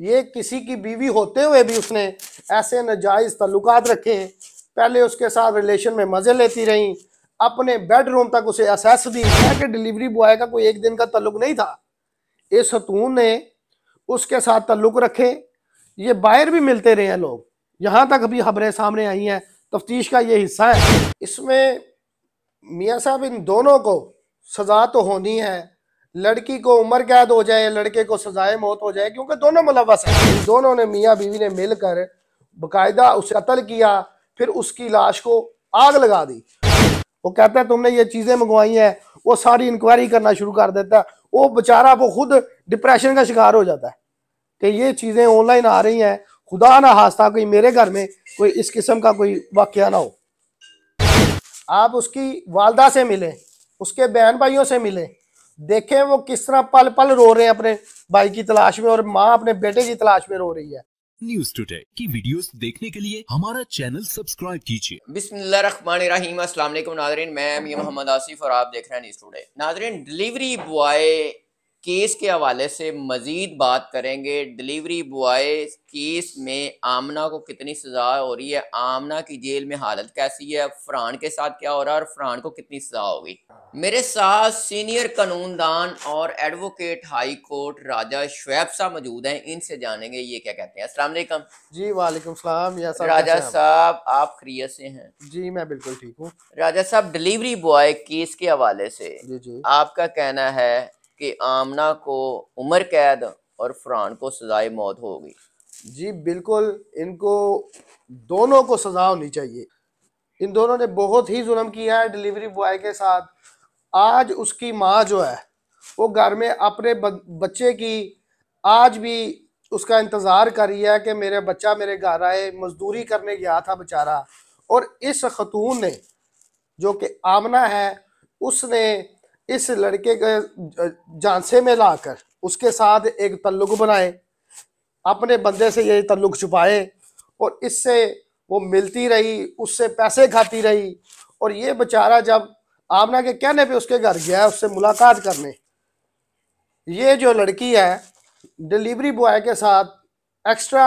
ये किसी की बीवी होते हुए भी उसने ऐसे नजायज़ तल्लुक़ रखे पहले उसके साथ रिलेशन में मज़े लेती रहीं अपने बेडरूम तक उसे असेस दी है कि डिलीवरी बॉय का कोई एक दिन का तल्लुक नहीं था इस सतून ने उसके साथ तल्लुक रखे ये बाहर भी मिलते रहे हैं लोग यहाँ तक अभी खबरें सामने आई हैं तफ्तीश का ये हिस्सा है इसमें मियाँ साहब इन दोनों को सज़ा तो होनी है लड़की को उम्र कैद हो जाए लड़के को सजाए मौत हो जाए क्योंकि दोनों मुलवस हैं दोनों ने मियाँ बीवी ने मिलकर बाकायदा उसे कत्ल किया फिर उसकी लाश को आग लगा दी वो कहता है तुमने ये चीज़ें मंगवाई हैं वो सारी इंक्वायरी करना शुरू कर देता है वो बेचारा वो खुद डिप्रेशन का शिकार हो जाता है कि ये चीज़ें ऑनलाइन आ रही हैं खुदा ना हास्ता कोई मेरे घर में कोई इस किस्म का कोई वाक्य ना हो आप उसकी वालदा से मिलें उसके बहन भाइयों से मिलें देखें वो किस तरह पल पल रो रहे हैं अपने भाई की तलाश में और माँ अपने बेटे की तलाश में रो रही है न्यूज टूडे की वीडियोस देखने के लिए हमारा चैनल सब्सक्राइब कीजिए रही नाजरीन मैं मोहम्मद आसिफ और आप देख रहे हैं न्यूज टूडे नाजरीन डिलीवरी बॉय केस के हवाले से मज़ीद बात करेंगे डिलीवरी बॉय केस में आमना को कितनी सज़ा हो रही है आमना की जेल में हालत कैसी है फ्रान के साथ क्या हो रहा है और फ्रान को कितनी सज़ा होगी मेरे साथ सीनियर कानूनदान और advocate high court Raja Shoaib साहब मौजूद हैं इनसे जानेंगे ये क्या कहते हैं असला जी वालेकुम सलाम या राजा साहब आप खरीय से हैं जी मैं बिल्कुल ठीक हूँ राजा साहब डिलीवरी बॉय केस के हवाले से जी जी आपका कहना है कि आमना को उम्र कैद और फरहान को सजाए मौत होगी जी बिल्कुल इनको दोनों को सजा होनी चाहिए इन दोनों ने बहुत ही जुल्म किया है डिलीवरी बॉय के साथ आज उसकी माँ जो है वो घर में अपने बच्चे की आज भी उसका इंतज़ार कर रही है कि मेरा बच्चा मेरे घर आए मजदूरी करने गया था बेचारा और इस खतून ने जो कि आमना है उसने इस लड़के के झांसे में लाकर उसके साथ एक तल्लुक बनाए अपने बंदे से ये तल्लुक छुपाए और इससे वो मिलती रही उससे पैसे खाती रही और ये बेचारा जब आमना के कहने पे उसके घर गया उससे मुलाकात करने ये जो लड़की है डिलीवरी बॉय के साथ एक्स्ट्रा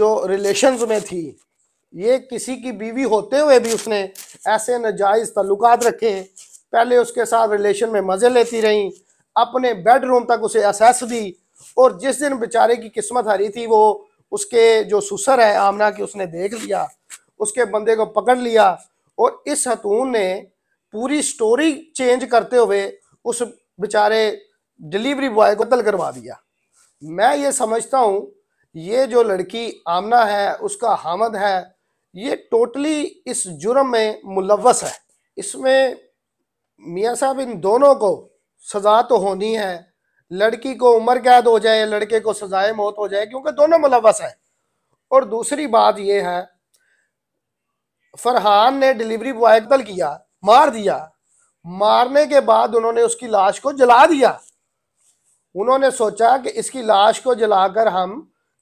जो रिलेशंस में थी ये किसी की बीवी होते हुए भी उसने ऐसे नजायज़ तल्लुकात रखे पहले उसके साथ रिलेशन में मज़े लेती रहीं अपने बेडरूम तक उसे असेस दी और जिस दिन बेचारे की किस्मत हरी थी वो उसके जो सुसर है आमना की उसने देख लिया उसके बंदे को पकड़ लिया और इस हतून ने पूरी स्टोरी चेंज करते हुए उस बेचारे डिलीवरी बॉय को कत्ल करवा दिया मैं ये समझता हूँ ये जो लड़की आमना है उसका हामद है ये टोटली इस जुर्म में मुलवस है इसमें मियाँ साहब इन दोनों को सज़ा तो होनी है लड़की को उम्र कैद हो जाए लड़के को सजाए मौत हो जाए क्योंकि दोनों मुलवस हैं और दूसरी बात यह है फरहान ने डिलीवरी बॉय कतल किया मार दिया मारने के बाद उन्होंने उसकी लाश को जला दिया उन्होंने सोचा कि इसकी लाश को जलाकर हम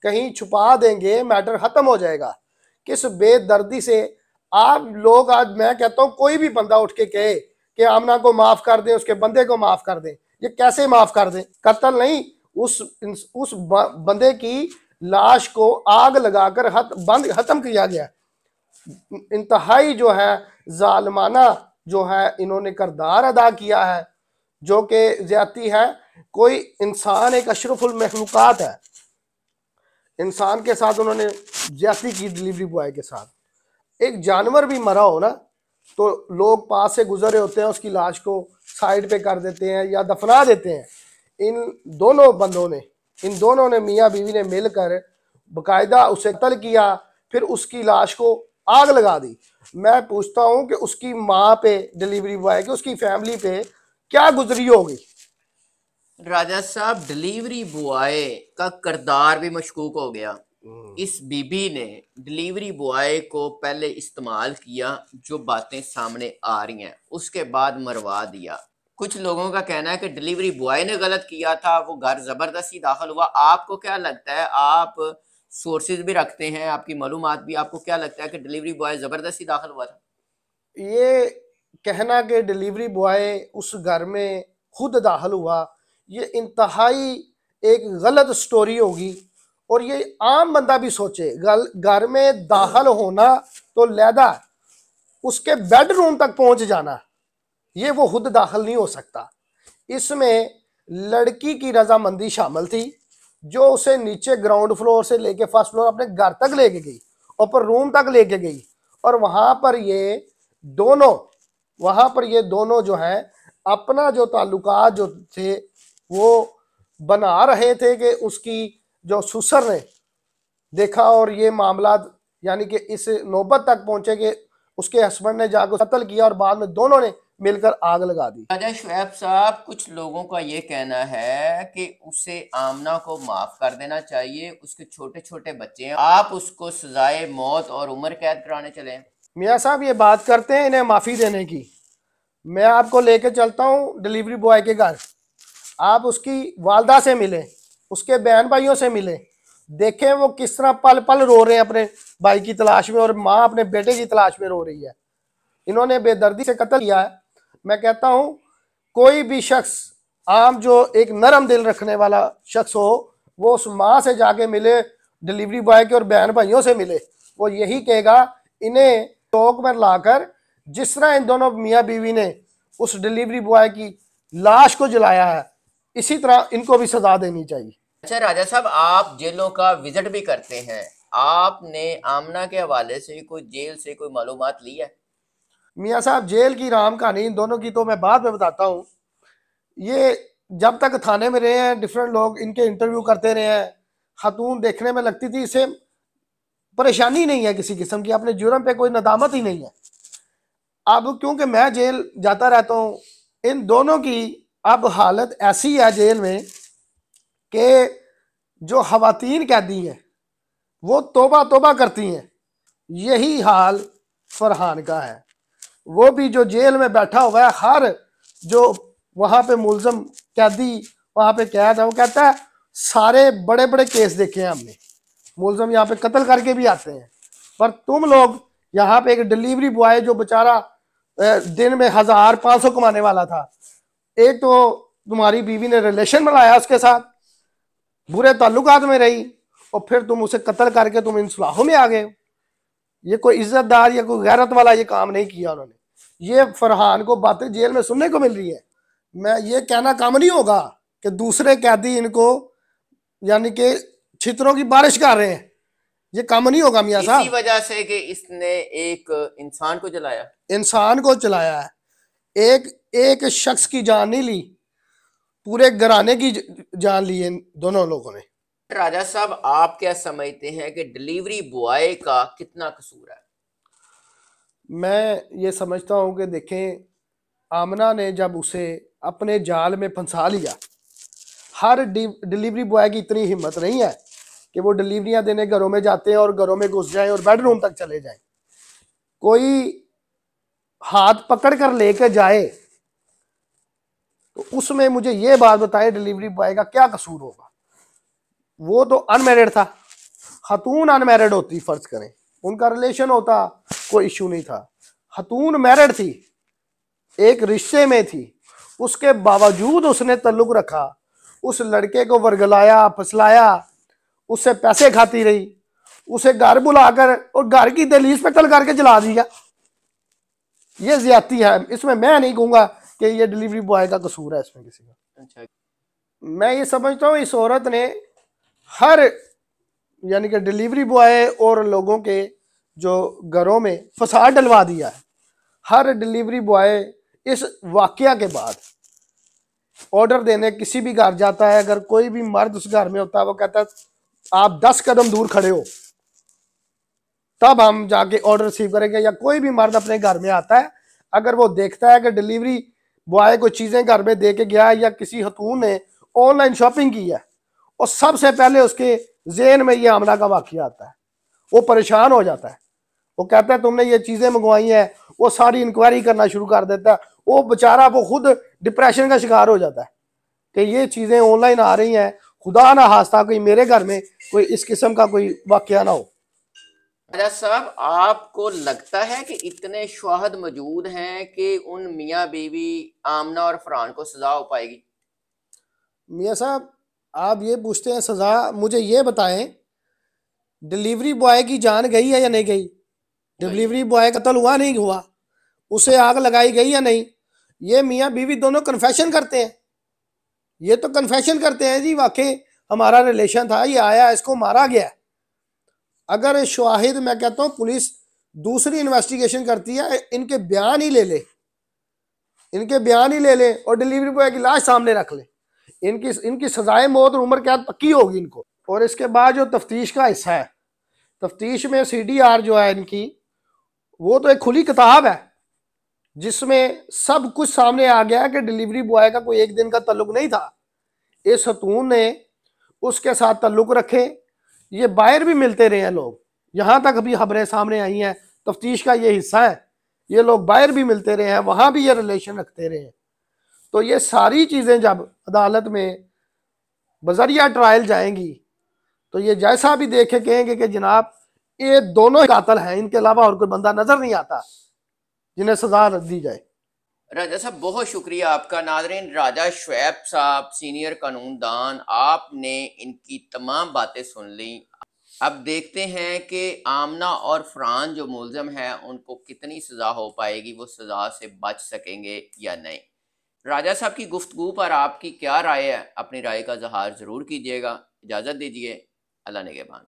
कहीं छुपा देंगे मैटर ख़त्म हो जाएगा किस बेदर्दी से आप लोग आज मैं कहता हूँ कोई भी बंदा उठ के कहे कि आमना को माफ कर दें उसके बंदे को माफ कर दें ये कैसे माफ कर दें कत्ल नहीं उस उस बंदे की लाश को आग लगाकर हत, बंद खत्म किया गया इंतहाई जो है जालमाना जो है इन्होंने करदार अदा किया है जो कि ज्यादा है कोई इंसान एक अशरफुल मखलूक़ात है इंसान के साथ उन्होंने ज्यादती की डिलीवरी बॉय के साथ एक जानवर भी मरा हो ना तो लोग पास से गुजरे होते हैं उसकी लाश को साइड पे कर देते हैं या दफना देते हैं इन दोनों बंदों ने इन दोनों ने मियाँ बीवी ने मिलकर बकायदा उसे तल किया फिर उसकी लाश को आग लगा दी मैं पूछता हूँ कि उसकी माँ पे डिलीवरी बॉय की उसकी फैमिली पे क्या गुजरी होगी राजा साहब डिलीवरी बॉय का किरदार भी मशकूक हो गया इस बीबी ने डिलीवरी बॉय को पहले इस्तेमाल किया जो बातें सामने आ रही हैं उसके बाद मरवा दिया कुछ लोगों का कहना है कि डिलीवरी बॉय ने गलत किया था वो घर ज़बरदस्ती दाखिल हुआ आपको क्या लगता है आप सोर्सेज भी रखते हैं आपकी मालूम भी आपको क्या लगता है कि डिलीवरी बॉय ज़बरदस्ती दाखिल हुआ था ये कहना कि डिलीवरी बॉय उस घर में खुद दाखिल हुआ ये इंतहाई एक गलत स्टोरी होगी और ये आम बंदा भी सोचे घर में दाखिल होना तो लैदा उसके बेडरूम तक पहुंच जाना ये वो खुद दाखिल नहीं हो सकता इसमें लड़की की रजामंदी शामिल थी जो उसे नीचे ग्राउंड फ्लोर से लेके फर्स्ट फ्लोर अपने घर तक लेके गई और रूम तक लेके गई और वहां पर ये दोनों वहां पर ये दोनों जो हैं अपना जो ताल्लुकात जो थे वो बना रहे थे कि उसकी जो सुसर ने देखा और ये मामला यानी कि इस नौबत तक पहुंचे कि उसके हस्बैंड ने जाकर कत्ल किया और बाद में दोनों ने मिलकर आग लगा दी राजा शुएब साहब कुछ लोगों का ये कहना है कि उसे आमना को माफ कर देना चाहिए उसके छोटे छोटे बच्चे हैं आप उसको सजाए मौत और उम्र कैद कराने चले मियाँ साहब ये बात करते हैं इन्हें माफ़ी देने की मैं आपको लेके चलता हूँ डिलीवरी बॉय के घर आप उसकी वालदा से मिलें उसके बहन भाइयों से मिले देखें वो किस तरह पल पल रो रहे हैं अपने भाई की तलाश में और माँ अपने बेटे की तलाश में रो रही है इन्होंने बेदर्दी से कत्ल किया है मैं कहता हूँ कोई भी शख्स आम जो एक नरम दिल रखने वाला शख्स हो वो उस माँ से जाके मिले डिलीवरी बॉय के और बहन भाइयों से मिले वो यही कहेगा इन्हें चौक में लाकर जिस तरह इन दोनों मियाँ बीवी ने उस डिलीवरी बॉय की लाश को जलाया है इसी तरह इनको भी सजा देनी चाहिए अच्छा राजा साहब आप जेलों का विजिट भी करते हैं आपने आमना के हवाले से कोई जेल से कोई मालूम ली है मियाँ साहब जेल की राम कहानी इन दोनों की तो मैं बाद में बताता हूँ ये जब तक थाने में रहे हैं डिफरेंट लोग इनके इंटरव्यू करते रहे हैं खातून देखने में लगती थी इसे परेशानी नहीं है किसी किस्म की अपने जुर्म पे कोई नदामत ही नहीं है अब क्योंकि मैं जेल जाता रहता हूँ इन दोनों की अब हालत ऐसी है जेल में कि जो खातन कैदी हैं वो तोबा तोबा करती हैं यही हाल फरहान का है वो भी जो जेल में बैठा हुआ है हर जो वहाँ पे मुलजम कैदी वहाँ पे कैद है वो कहता है सारे बड़े बड़े केस देखे हैं हमने मुलजम यहाँ पे कत्ल करके भी आते हैं पर तुम लोग यहाँ पे एक डिलीवरी बॉय जो बेचारा दिन में हजार पाँच सौ कमाने वाला था एक तो तुम्हारी बीवी ने रिलेशन बनाया उसके साथ बुरे ताल्लुकात में रही और फिर तुम उसे कत्ल करके तुम इन सुलाहों में आ गए ये कोई इज्जतदार या कोई गैरत वाला ये काम नहीं किया उन्होंने ये फरहान को बातें जेल में सुनने को मिल रही है मैं ये कहना काम नहीं होगा कि दूसरे कैदी इनको यानी कि छित्रों की बारिश कर रहे हैं ये काम नहीं होगा मियाँ साहब वजह से कि इसने एक इंसान को जलाया इंसान को चलाया है एक एक शख्स की जान नहीं ली पूरे घराने की जान ली है दोनों लोगों ने राजा साहब आप क्या समझते हैं कि डिलीवरी बॉय का कितना कसूर है मैं ये समझता हूँ कि देखें आमना ने जब उसे अपने जाल में फंसा लिया हर डिलीवरी बॉय की इतनी हिम्मत नहीं है कि वो डिलीवरियां देने घरों में जाते हैं और घरों में घुस जाएं और बेडरूम तक चले जाएं कोई हाथ पकड़ कर लेकर जाए तो उसमें मुझे ये बात बताए डिलीवरी बॉय का क्या कसूर होगा वो तो अनमेरिड था खतून अनमेरिड होती फर्ज करें उनका रिलेशन होता कोई इशू नहीं था खतून मैरिड थी एक रिश्ते में थी उसके बावजूद उसने तल्लुक रखा उस लड़के को वर्गलाया फसलाया उससे पैसे खाती रही उसे घर बुलाकर और घर की दलीज पे कल करके जला दिया ये ज्यादती है इसमें मैं नहीं कहूंगा कि ये डिलीवरी बॉय का कसूर है इसमें किसी का अच्छा मैं ये समझता हूँ इस औरत ने हर यानी कि डिलीवरी बॉय और लोगों के जो घरों में फसाद डलवा दिया है हर डिलीवरी बॉय इस वाक्य के बाद ऑर्डर देने किसी भी घर जाता है अगर कोई भी मर्द उस घर में होता है वो कहता है आप दस कदम दूर खड़े हो तब हम जाके ऑर्डर रिसीव करेंगे या कोई भी मर्द अपने घर में आता है अगर वो देखता है कि डिलीवरी वो आए कोई चीज़ें घर में दे के गया या किसी हतून ने ऑनलाइन शॉपिंग की है और सबसे पहले उसके जेन में ये हमला का वाक्य आता है वो परेशान हो जाता है वो कहता है तुमने ये चीज़ें मंगवाई हैं वो सारी इंक्वायरी करना शुरू कर देता है वो बेचारा वो खुद डिप्रेशन का शिकार हो जाता है कि ये चीज़ें ऑनलाइन आ रही हैं खुदा ना हास्ता कोई मेरे घर में कोई इस किस्म का कोई वाक्य ना हो राजा साहब आपको लगता है कि इतने शहद मौजूद हैं कि उन मियाँ बीवी आमना और फरहान को सजा हो पाएगी मियाँ साहब आप ये पूछते हैं सजा मुझे ये बताएं डिलीवरी बॉय की जान गई है या नहीं गई डिलीवरी बॉय कत्ल हुआ नहीं हुआ उसे आग लगाई गई या नहीं ये मियाँ बीवी दोनों कन्फेशन करते हैं ये तो कन्फेशन करते हैं जी वाकई हमारा रिलेशन था ये आया इसको मारा गया अगर शाहिद मैं कहता हूँ पुलिस दूसरी इन्वेस्टिगेशन करती है इनके बयान ही ले ले इनके बयान ही ले ले और डिलीवरी बॉय की लाश सामने रख ले इनकी इनकी सजाए मौत और उम्र कैद पक्की होगी इनको और इसके बाद जो तफ्तीश का हिस्सा है तफ्तीश में सी डी आर जो है इनकी वो तो एक खुली किताब है जिसमें सब कुछ सामने आ गया कि डिलीवरी बॉय का कोई एक दिन का तल्लुक नहीं था इस सतून ने उसके साथ तल्लुक रखे ये बाहर भी मिलते रहे हैं लोग यहाँ तक अभी खबरें सामने आई हैं तफ्तीश का ये हिस्सा है ये लोग बाहर भी मिलते रहे हैं वहाँ भी ये रिलेशन रखते रहे हैं तो ये सारी चीज़ें जब अदालत में बजरिया ट्रायल जाएंगी तो ये जैसा भी देखे कहेंगे कि जनाब ये दोनों कातल हैं इनके अलावा और कोई बंदा नज़र नहीं आता जिन्हें सजा दी जाए राजा साहब बहुत शुक्रिया आपका नाजरीन राजा शुैब साहब सीनियर कानूनदान आपने इनकी तमाम बातें सुन ली अब देखते हैं कि आमना और फ्रान जो मुलजम है उनको कितनी सज़ा हो पाएगी वो सज़ा से बच सकेंगे या नहीं राजा साहब की गुफ्तु पर आपकी क्या राय है अपनी राय का जहार ज़रूर कीजिएगा इजाज़त दीजिए अल्लाह ने